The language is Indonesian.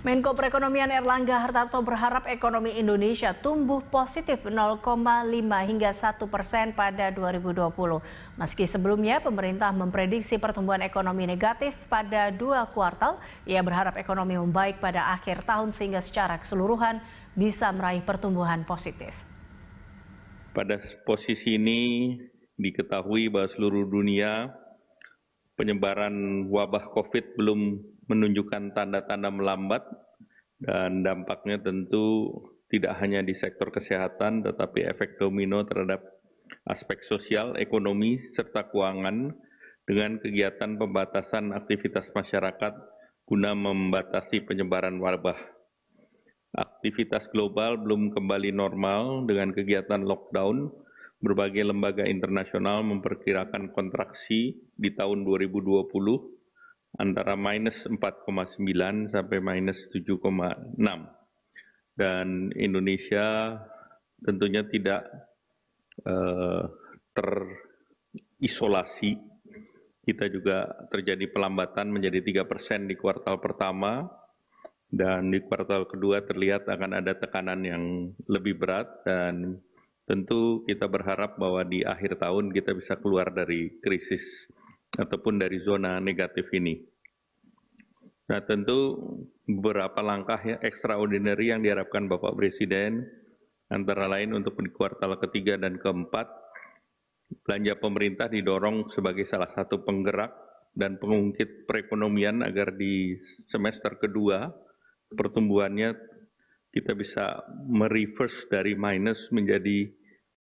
Menko Perekonomian Erlangga Hartarto berharap ekonomi Indonesia tumbuh positif 0,5 hingga 1 persen pada 2020. Meski sebelumnya pemerintah memprediksi pertumbuhan ekonomi negatif pada dua kuartal, ia berharap ekonomi membaik pada akhir tahun sehingga secara keseluruhan bisa meraih pertumbuhan positif. Pada posisi ini diketahui bahwa seluruh dunia penyebaran wabah COVID belum menunjukkan tanda-tanda melambat dan dampaknya tentu tidak hanya di sektor kesehatan tetapi efek domino terhadap aspek sosial, ekonomi, serta keuangan dengan kegiatan pembatasan aktivitas masyarakat guna membatasi penyebaran wabah. Aktivitas global belum kembali normal dengan kegiatan lockdown Berbagai lembaga internasional memperkirakan kontraksi di tahun 2020 antara minus 4,9 sampai minus 7,6. Dan Indonesia tentunya tidak eh, terisolasi. Kita juga terjadi pelambatan menjadi 3% persen di kuartal pertama, dan di kuartal kedua terlihat akan ada tekanan yang lebih berat dan tentu kita berharap bahwa di akhir tahun kita bisa keluar dari krisis ataupun dari zona negatif ini. Nah tentu beberapa langkah yang extraordinary yang diharapkan Bapak Presiden antara lain untuk di kuartal ketiga dan keempat belanja pemerintah didorong sebagai salah satu penggerak dan pengungkit perekonomian agar di semester kedua pertumbuhannya kita bisa mereverse dari minus menjadi